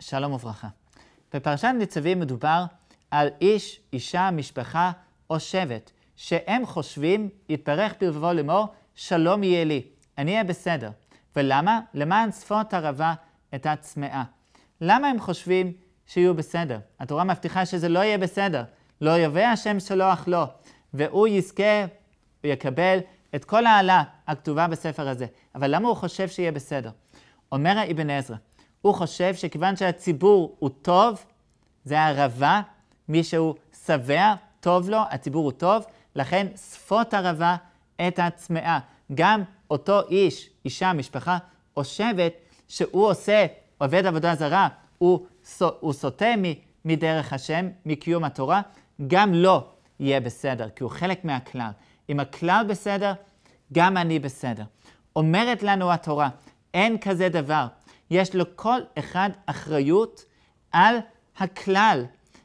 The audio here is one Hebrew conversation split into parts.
שלום וברכה. בפרשת ניצבים מדובר על איש, אישה, משפחה או שבט, שהם חושבים, יתברך ברבבו לאמור, שלום יהיה לי, אני אהיה בסדר. ולמה? למען שפות ערבה את הצמאה. למה הם חושבים שיהיו בסדר? התורה מבטיחה שזה לא יהיה בסדר. לא יווה השם שלוח לו, והוא יזכה, הוא יקבל את כל העלה הכתובה בספר הזה. אבל למה הוא חושב שיהיה בסדר? אומר האבן עזרא, הוא חושב שכיוון שהציבור הוא טוב, זה הערבה, מי שהוא שבע, טוב לו, הציבור הוא טוב, לכן שפות ערבה את הצמאה. גם אותו איש, אישה, משפחה או שבט, שהוא עושה, עובד עבודה זרה, הוא, הוא סוטה מ, מדרך השם, מקיום התורה, גם לו לא יהיה בסדר, כי הוא חלק מהכלל. אם הכלל בסדר, גם אני בסדר. אומרת לנו התורה, אין כזה דבר יש לכל אחד אחריות על הכלל.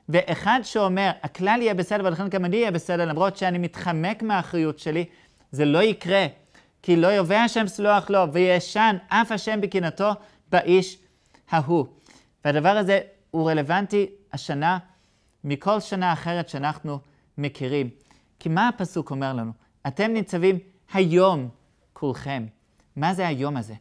ואחד שאומר, הכלל יהיה בסדר ולכן גם אני אהיה בסדר, למרות שאני מתחמק מהאחריות שלי, זה לא יקרה. כי לא יובא השם סלוח לו, וישן אף השם בקנאתו באיש ההוא. והדבר הזה הוא רלוונטי השנה מכל שנה אחרת שאנחנו מכירים. כי מה הפסוק אומר לנו? אתם ניצבים היום כולכם. מה זה היום הזה?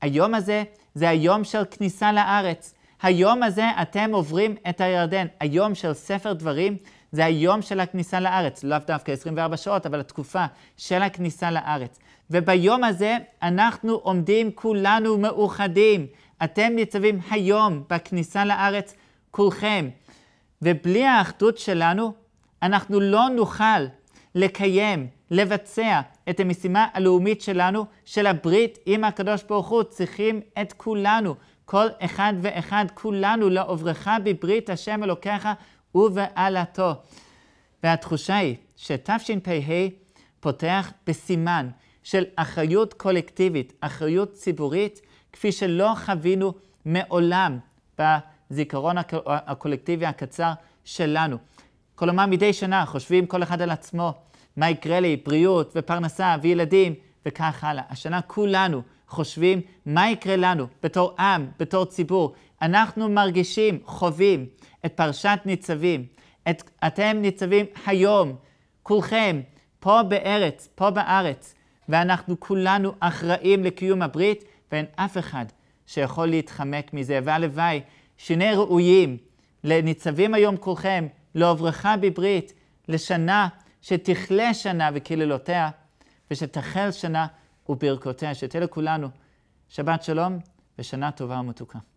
היום הזה זה היום של כניסה לארץ. היום הזה אתם עוברים את הירדן. היום של ספר דברים זה היום של הכניסה לארץ. לאו דווקא 24 שעות, אבל התקופה של הכניסה לארץ. וביום הזה אנחנו עומדים כולנו מאוחדים. אתם ניצבים היום בכניסה לארץ, כולכם. ובלי האחדות שלנו, אנחנו לא נוכל לקיים, לבצע, את המשימה הלאומית שלנו, של הברית עם הקדוש ברוך הוא. צריכים את כולנו, כל אחד ואחד, כולנו, לעוברך בברית השם אלוקיך ובעלתו. והתחושה היא שתשפ"ה פותח בסימן של אחריות קולקטיבית, אחריות ציבורית, כפי שלא חווינו מעולם בזיכרון הקולקטיבי הקצר שלנו. כלומר, מדי שנה חושבים כל אחד על עצמו. מה יקרה לי, בריאות ופרנסה וילדים וכך הלאה. השנה כולנו חושבים מה יקרה לנו בתור עם, בתור ציבור. אנחנו מרגישים, חווים את פרשת ניצבים. את, אתם ניצבים היום, כולכם, פה בארץ, פה בארץ, ואנחנו כולנו אחראים לקיום הברית, ואין אף אחד שיכול להתחמק מזה. והלוואי שני ראויים לניצבים היום כולכם, להוברכה בברית, לשנה שתכלה שנה וקללותיה, ושתחל שנה וברכותיה, שתהיה לכולנו שבת שלום ושנה טובה ומתוקה.